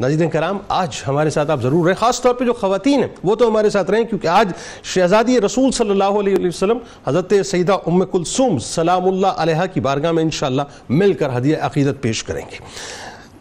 नाजिद कराम आज हमारे साथ आप ज़रूर रहें खासतौर पर जो खातन हैं वो तो हमारे साथ रहें क्योंकि आज शहजादी रसूल सल्लल्लाहु अलैहि हज़रत सईदा उम कुलसूम सलामुल्ला की बारगाह में इन मिलकर हदिया अकीदत पेश करेंगे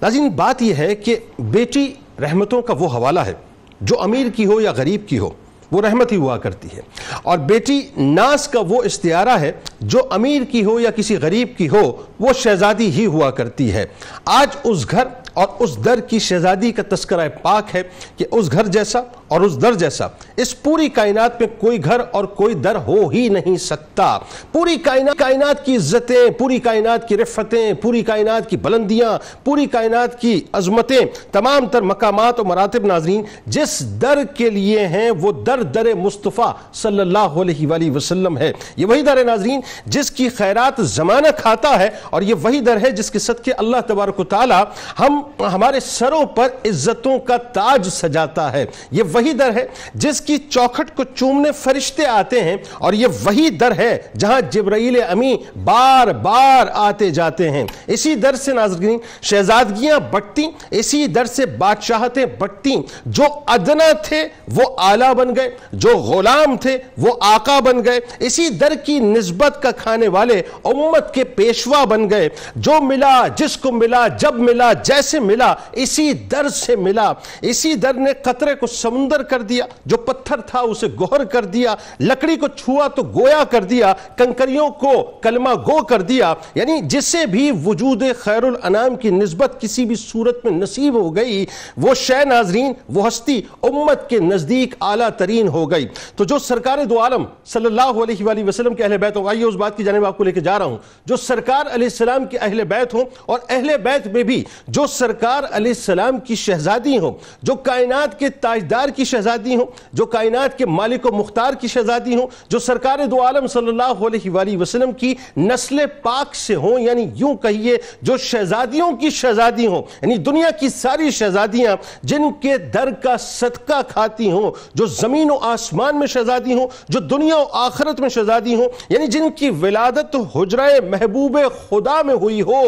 नाजिन बात यह है कि बेटी रहमतों का वो हवाला है जो अमीर की हो या गरीब की हो वो रहमत ही हुआ करती है और बेटी नास का वो इश्तियारा है जो अमीर की हो या किसी गरीब की हो वो शहज़ादी ही हुआ करती है आज उस घर और उस दर की शहज़ादी का तस्करा पाक है कि उस घर जैसा और उस दर जैसा इस पूरी कायनात में कोई घर और कोई दर हो ही नहीं सकता पूरी कायनात कायनात की इज्जतें पूरी कायनात की रिफतें पूरी कायनात की बुलंदियां पूरी कायनात की अजमतें तमाम तर मकाम और मरातब नाजरीन जिस दर के लिए हैं वो दर दर मुस्तफ़ा सल्लल्लाहु अलैहि वसल्लम है ये वही दर है नाजरीन जिसकी खैरात जमाना खाता है और ये वही दर है जिसके सदके अल्लाह तबारक ताली हम हमारे सरों पर इज्जतों का ताज सजाता है ये वही दर है जिसकी चौखट को चूमने फरिश्ते आते हैं और ये वही दर है जहां जबराइल अमी बार बार आते जाते हैं इसी दर से नाजरगिन शहजादगियां बटती इसी दर से बादशाहतें बटती जो अदना थे वो आला बन गए जो गुलाम थे वो आका बन गए इसी दर की नस्बत का खाने वाले उम्मत के पेशवा बन गए जो मिला जिसको मिला जब मिला जैसे मिला इसी दर से मिला इसी दर ने कतरे को समुद्र सुंदर कर दिया जो पत्थर था उसे गोहर कर दिया लकड़ी को छुआ तो गोया कर दिया कंकरियों को कलमा गो कर दिया यानी जिसे भी वजूद खैरुल अनाम की नस्बत किसी भी सूरत में नसीब हो गई वो शह नाजरीन वो हस्ती उम्मत के नज़दीक आला तरीन हो गई तो जो सरकार दो आलम सल्लल्लाहु सल्ला वसल्लम के अहले बैत हो आइए उस बात की जानब आपको लेकर जा रहा हूँ जो सरकार आसमाम के अहले बैत हो और अहले बैत में भी जो सरकार आसमाम की शहजादी हो जो कायनात के ताजदार की शहजादी हूँ जो कायनात के मालिक व मुख्तार की शहजादी हूँ जो सरकार दो आलम सल्लल्लाहु अलैहि वसल्लम की नस्ल पाक से हों यानी यूं कहिए जो शहजादियों की शहजादी हों यानी दुनिया की सारी शहजादियाँ जिनके दर का सदका खाती हों जो ज़मीन व आसमान में शहजादी हों जो दुनिया व आखरत में शहजादी हों यानी जिनकी विलादत हजरा महबूब खुदा में हुई हो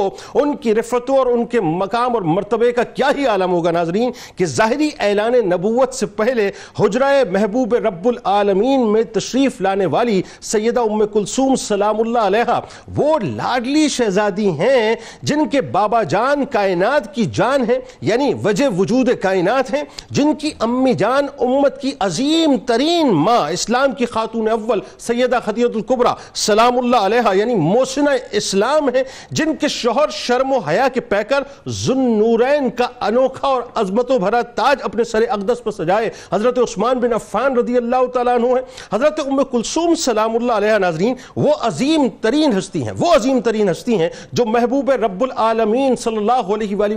उनकी रिफतों और उनके मकाम और मरतबे का क्या ही आलम होगा नाजरीन कि ज़ाहरी ऐलान नबूत से पहले हजरा महबूब रब्बुल आलमीन में तशरीफ़ लाने वाली सैदा उम कुलसूम सलामुल्ला वो लाडली शहजादी हैं जिनके बाबा जान कायनात की जान है यानी वजह वजूद कायनात हैं जिनकी अम्मी जान उम्मत की अजीम तरीन माँ इस्लाम की खातून अव्वल सैदा खदीतुल्कुबरा सलामुल्ला यानी मोसन इस्लाम है जिनके शोहर शर्म हया के पैकर जुन्नूरैन का अनोखा और अजमतों भरा ताज अपने सर अकदस पर सजाए हज़रत उस्मान बिन अफ़ान रदी अल्लाह तु है हज़रत उम कुलसूम सलाम नाजरीन वो अजीम तरीन हस्ती हैं वो अजीम तरीन हस्ती हैं जो महबूब रबालमीन सल्ला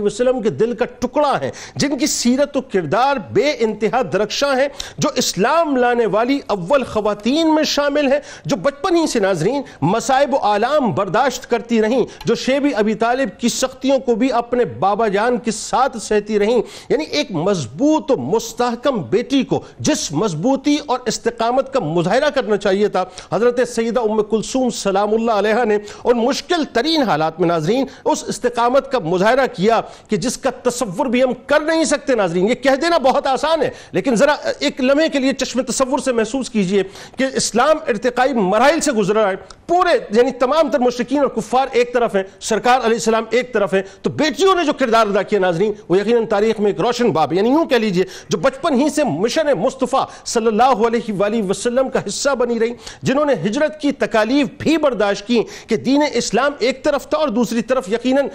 वसलम के दिल का टुकड़ा हैं जिनकी सीरत किरदार बे इंतहा दरख्शां हैं जो इस्लाम लाने वाली अव्वल ख़वान में शामिल हैं जो बचपन ही से नाजरीन मसाइब आलाम बर्दाश्त करती रहीं जो शेबी अबी तालिब की सख्तियों को भी अपने बाबा जान के साथ सहती रहीं यानी एक मजबूत मुस्तकम बेटी को जिस मजबूती और इस्तकामत का मुजाहरा करना चाहिए था हजरत सईदा उम कुलसूम सलामुल्ला ने उन मुश्किल तरीन हालात में नाजरीन उस इस्तकामत का मुजाहरा किया कि जिसका तस्वुर भी हम कर नहीं सकते नाजरीन ये कह देना बहुत आसान है लेकिन ज़रा एक लम्हे के लिए चश्म तस्वुर से महसूस कीजिए कि इस्लाम इरतकई मराइल से गुजर रहा है पूरे यानी तमाम तर मशरकिन और कुफ़ार एक तरफ हैं सरकार आसमाम एक तरफ हैं तो बेटियों ने जो किरदार अदा किया नाजरीन वो यकीन तारीख में एक रोशन बाब यानी यूँ कह लीजिए जो बचपन ही से मिशन मुस्तफ़ा सल्लल्लाहु अलैहि वसल्लम का हिस्सा बनी रही जिन्होंने हिजरत की तकालीफ भी बर्दाश्त की कि दीन इस्लाम एक तरफ था और दूसरी तरफ यकीनन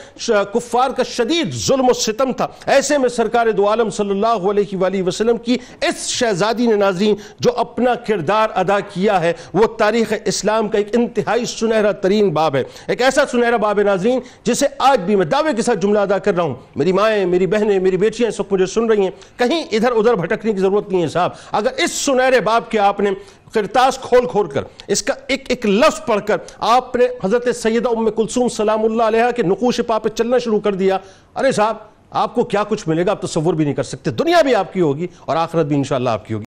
कुफ़ार का शदीद जुल्म सितम था ऐसे में सरकार दो आलम सल्लल्लाहु अलैहि की इस शहजादी ने नाजी जो अपना किरदार अदा किया है वह तारीख़ इस्लाम का एक इंतहाई सुनहरा तरीन बाब है एक ऐसा सुनहरा बाब है नाजरीन जिसे आज भी मैं दावे के साथ जुमला अदा कर रहा हूँ मेरी माएँ मेरी बहनें मेरी बेटियाँ सब मुझे सुन रही हैं कहीं इधर उधर भटक देखने की जरूरत नहीं है साहब अगर इस सुनहरे बाप के आपने किरतास खोल खोल कर इसका एक एक लफ्ज़ पढ़कर आपने हज़रत सैदा उम कुलसूम सलामुल्ला के नकूश पा पे चलना शुरू कर दिया अरे साहब आपको क्या कुछ मिलेगा आप तस्वुर भी नहीं कर सकते दुनिया भी आपकी होगी और आखिरत भी इन आपकी होगी